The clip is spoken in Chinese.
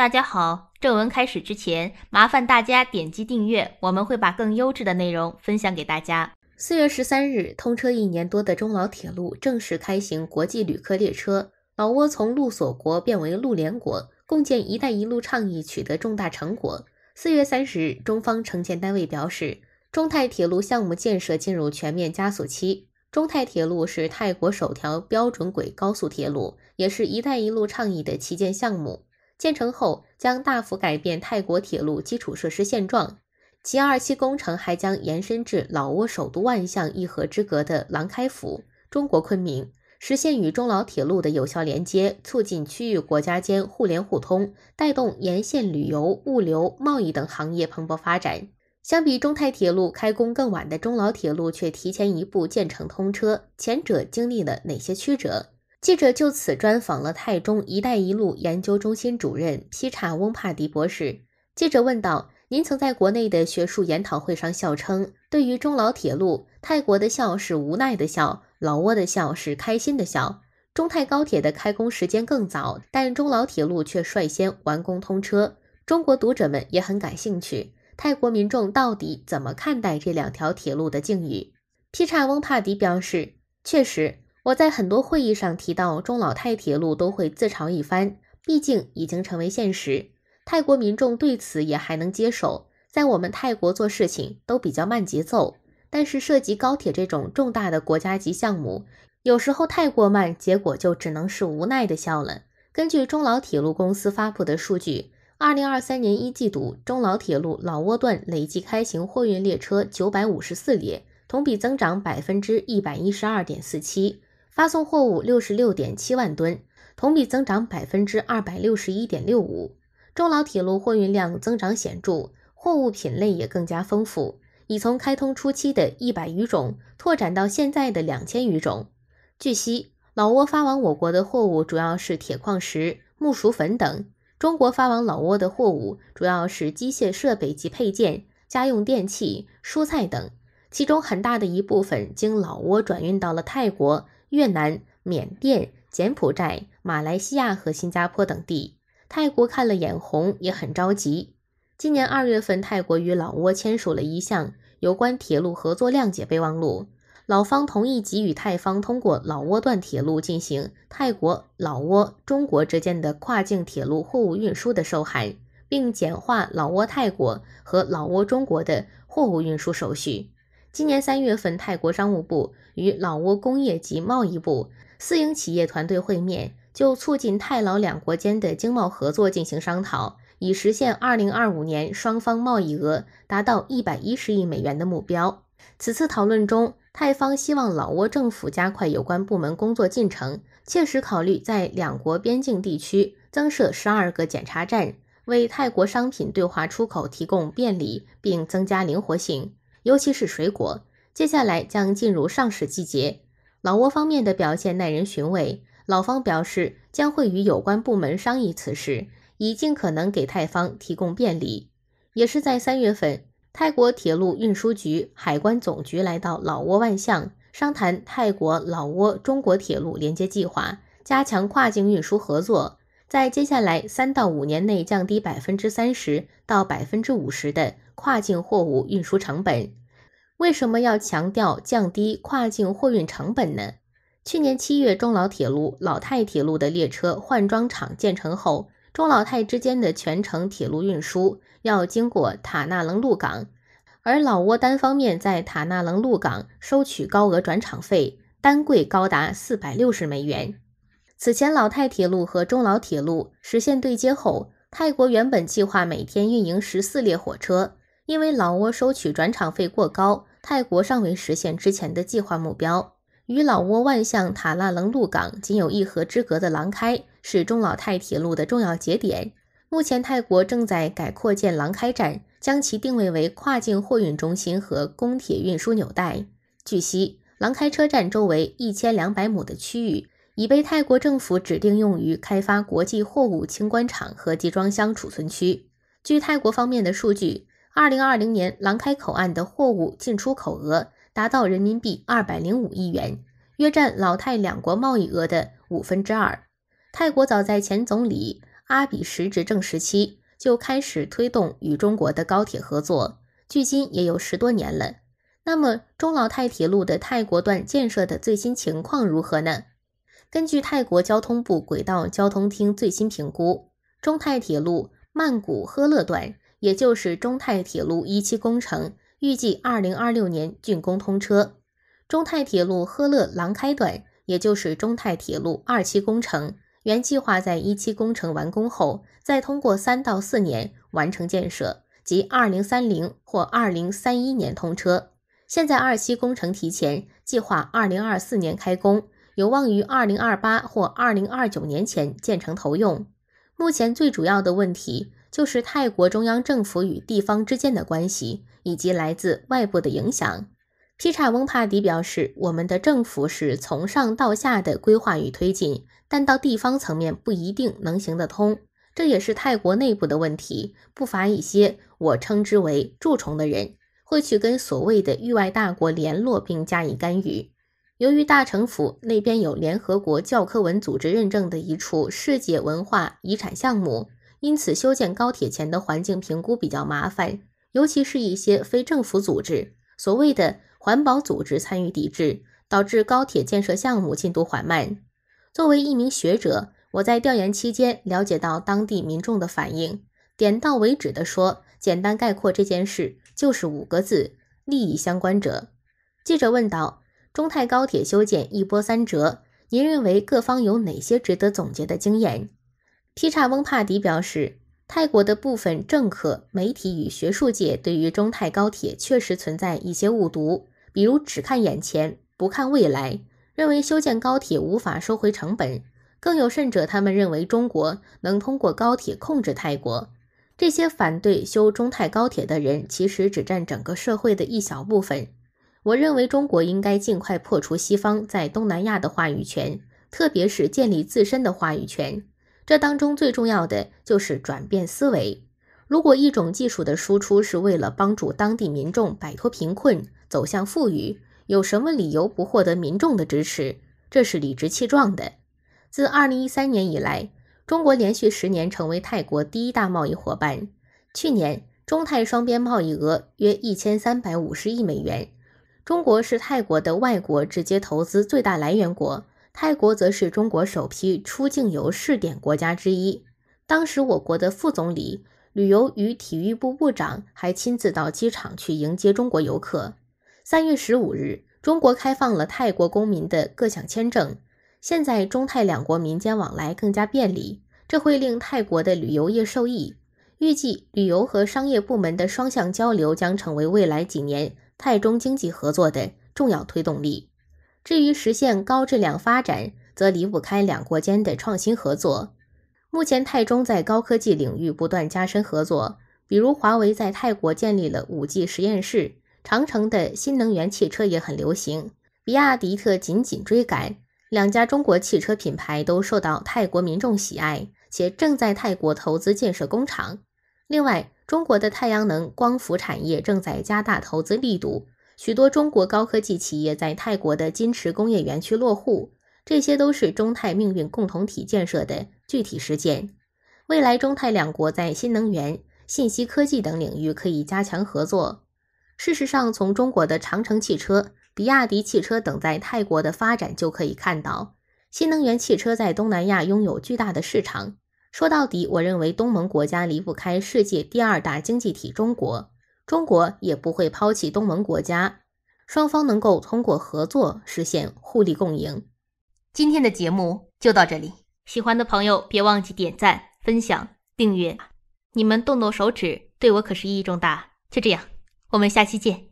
大家好，正文开始之前，麻烦大家点击订阅，我们会把更优质的内容分享给大家。四月十三日，通车一年多的中老铁路正式开行国际旅客列车，老挝从陆锁国变为陆联国，共建“一带一路”倡议取得重大成果。四月三十日，中方承建单位表示，中泰铁路项目建设进入全面加速期。中泰铁路是泰国首条标准轨高速铁路，也是一带一路倡议的旗舰项目。建成后将大幅改变泰国铁路基础设施现状，其二期工程还将延伸至老挝首都万象一河之隔的兰开府、中国昆明，实现与中老铁路的有效连接，促进区域国家间互联互通，带动沿线旅游、物流、贸易等行业蓬勃发展。相比中泰铁路开工更晚的中老铁路，却提前一步建成通车，前者经历了哪些曲折？记者就此专访了泰中“一带一路”研究中心主任披查翁帕迪博士。记者问道：“您曾在国内的学术研讨会上笑称，对于中老铁路，泰国的笑是无奈的笑，老挝的笑是开心的笑。中泰高铁的开工时间更早，但中老铁路却率先完工通车。中国读者们也很感兴趣，泰国民众到底怎么看待这两条铁路的境遇？”披查翁帕迪表示：“确实。”我在很多会议上提到中老泰铁路都会自嘲一番，毕竟已经成为现实。泰国民众对此也还能接受。在我们泰国做事情都比较慢节奏，但是涉及高铁这种重大的国家级项目，有时候太过慢，结果就只能是无奈的笑了。根据中老铁路公司发布的数据，二零二三年一季度，中老铁路老挝段累计开行货运列车九百五十四列，同比增长百分之一百一十二点四七。发送货物六十六点七万吨，同比增长百分之二百六十一点六五。中老铁路货运量增长显著，货物品类也更加丰富，已从开通初期的一百余种拓展到现在的两千余种。据悉，老挝发往我国的货物主要是铁矿石、木薯粉等；中国发往老挝的货物主要是机械设备及配件、家用电器、蔬菜等，其中很大的一部分经老挝转运到了泰国。越南、缅甸、柬埔寨、马来西亚和新加坡等地，泰国看了眼红也很着急。今年二月份，泰国与老挝签署了一项有关铁路合作谅解备忘录，老方同意给予泰方通过老挝段铁路进行泰国、老挝、中国之间的跨境铁路货物运输的授函，并简化老挝、泰国和老挝、中国的货物运输手续。今年三月份，泰国商务部与老挝工业及贸易部私营企业团队会面，就促进泰老两国间的经贸合作进行商讨，以实现二零二五年双方贸易额达到一百一十亿美元的目标。此次讨论中，泰方希望老挝政府加快有关部门工作进程，切实考虑在两国边境地区增设十二个检查站，为泰国商品对华出口提供便利，并增加灵活性。尤其是水果，接下来将进入上市季节。老挝方面的表现耐人寻味，老方表示将会与有关部门商议此事，以尽可能给泰方提供便利。也是在三月份，泰国铁路运输局、海关总局来到老挝万象，商谈泰国、老挝、中国铁路连接计划，加强跨境运输合作，在接下来三到五年内降低百分之三十到百分之五十的。跨境货物运输成本，为什么要强调降低跨境货运成本呢？去年七月，中老铁路老泰铁路的列车换装厂建成后，中老泰之间的全程铁路运输要经过塔纳隆路港，而老挝单方面在塔纳隆路港收取高额转场费，单柜高达四百六十美元。此前，老泰铁路和中老铁路实现对接后，泰国原本计划每天运营十四列火车。因为老挝收取转场费过高，泰国尚未实现之前的计划目标。与老挝万象塔纳棱路港仅有一河之隔的琅开是中老泰铁路的重要节点。目前，泰国正在改扩建琅开站，将其定位为跨境货运中心和公铁运输纽带。据悉，琅开车站周围一千两百亩的区域已被泰国政府指定用于开发国际货物清关场和集装箱储存区。据泰国方面的数据。二零二零年，廊开口岸的货物进出口额达到人民币二百零五亿元，约占老泰两国贸易额的五分之二。泰国早在前总理阿比什执政时期就开始推动与中国的高铁合作，距今也有十多年了。那么，中老泰铁路的泰国段建设的最新情况如何呢？根据泰国交通部轨道交通厅最新评估，中泰铁路曼谷呵勒段。也就是中泰铁路一期工程预计二零二六年竣工通车。中泰铁路呵勒廊开段，也就是中泰铁路二期工程，原计划在一期工程完工后，再通过三到四年完成建设，即二零三零或二零三一年通车。现在二期工程提前，计划二零二四年开工，有望于二零二八或二零二九年前建成投用。目前最主要的问题。就是泰国中央政府与地方之间的关系，以及来自外部的影响。披差翁帕迪表示，我们的政府是从上到下的规划与推进，但到地方层面不一定能行得通。这也是泰国内部的问题，不乏一些我称之为“蛀虫”的人，会去跟所谓的域外大国联络并加以干预。由于大城府那边有联合国教科文组织认证的一处世界文化遗产项目。因此，修建高铁前的环境评估比较麻烦，尤其是一些非政府组织，所谓的环保组织参与抵制，导致高铁建设项目进度缓慢。作为一名学者，我在调研期间了解到当地民众的反应，点到为止的说，简单概括这件事就是五个字：利益相关者。记者问道：“中泰高铁修建一波三折，您认为各方有哪些值得总结的经验？”西叉翁帕迪表示，泰国的部分政客、媒体与学术界对于中泰高铁确实存在一些误读，比如只看眼前不看未来，认为修建高铁无法收回成本。更有甚者，他们认为中国能通过高铁控制泰国。这些反对修中泰高铁的人其实只占整个社会的一小部分。我认为中国应该尽快破除西方在东南亚的话语权，特别是建立自身的话语权。这当中最重要的就是转变思维。如果一种技术的输出是为了帮助当地民众摆脱贫困、走向富裕，有什么理由不获得民众的支持？这是理直气壮的。自2013年以来，中国连续十年成为泰国第一大贸易伙伴。去年，中泰双边贸易额约1350亿美元，中国是泰国的外国直接投资最大来源国。泰国则是中国首批出境游试点国家之一。当时，我国的副总理、旅游与体育部部长还亲自到机场去迎接中国游客。三月十五日，中国开放了泰国公民的各项签证。现在，中泰两国民间往来更加便利，这会令泰国的旅游业受益。预计，旅游和商业部门的双向交流将成为未来几年泰中经济合作的重要推动力。至于实现高质量发展，则离不开两国间的创新合作。目前，泰中在高科技领域不断加深合作，比如华为在泰国建立了 5G 实验室，长城的新能源汽车也很流行，比亚迪特紧紧追赶。两家中国汽车品牌都受到泰国民众喜爱，且正在泰国投资建设工厂。另外，中国的太阳能光伏产业正在加大投资力度。许多中国高科技企业在泰国的金池工业园区落户，这些都是中泰命运共同体建设的具体实践。未来，中泰两国在新能源、信息科技等领域可以加强合作。事实上，从中国的长城汽车、比亚迪汽车等在泰国的发展就可以看到，新能源汽车在东南亚拥有巨大的市场。说到底，我认为东盟国家离不开世界第二大经济体中国。中国也不会抛弃东盟国家，双方能够通过合作实现互利共赢。今天的节目就到这里，喜欢的朋友别忘记点赞、分享、订阅，你们动动手指对我可是意义重大。就这样，我们下期见。